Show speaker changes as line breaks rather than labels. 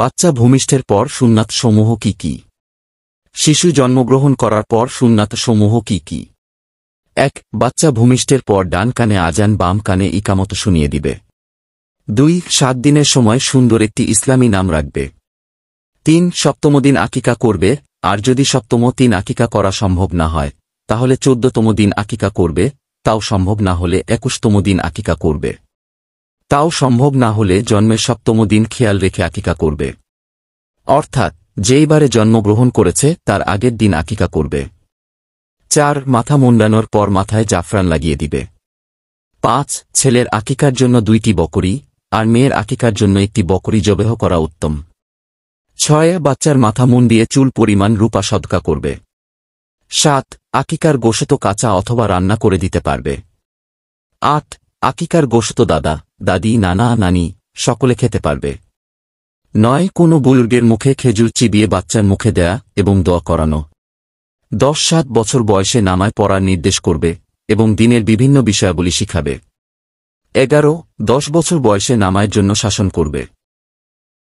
বাচ্চা ভূমিষ্ঠের পর সুন্নাত সমূহ কি কি শিশু জন্মগ্রহণ করার পর সুন্নাত সমূহ কি কি এক বাচ্চা ভূমিষ্ঠের পর ডান কানে আজান বাম কানে ইকামত শুনিয়ে দিবে দুই সাত দিনের সময় সুন্দর একটি ইসলামী নাম রাখবে তিন সপ্তম দিন আকিকা করবে আর যদি সপ্তম তিন আকিকা করা সম্ভব না হয় তাহলে চোদ্দতম দিন আকিকা করবে তাও সম্ভব না হলে একুশতম দিন আকিকা করবে তাও সম্ভব না হলে জন্মের সপ্তম দিন খেয়াল রেখে আকিকা করবে অর্থাৎ যেইবারে জন্মগ্রহণ করেছে তার আগের দিন আকিকা করবে চার মাথা মুন্ডানোর পর মাথায় জাফরান লাগিয়ে দিবে পাঁচ ছেলের আকিকার জন্য দুইটি বকরি আর মেয়ের আকিকার জন্য একটি বকরি জবেহ করা উত্তম ছয় বাচ্চার মাথা মুন দিয়ে চুল পরিমাণ রূপা সদকা করবে সাত আকিকার গোশত কাঁচা অথবা রান্না করে দিতে পারবে আট আকিকার গোশত দাদা দাদি নানা নানি সকলে খেতে পারবে নয় কোনো বুলুর্গের মুখে খেজুর চিবিয়ে বাচ্চার মুখে দেয়া এবং দোয়া করানো দশ সাত বছর বয়সে নামায় পড়ার নির্দেশ করবে এবং দিনের বিভিন্ন বিষয়াবলী শিখাবে এগারো দশ বছর বয়সে নামায়ের জন্য শাসন করবে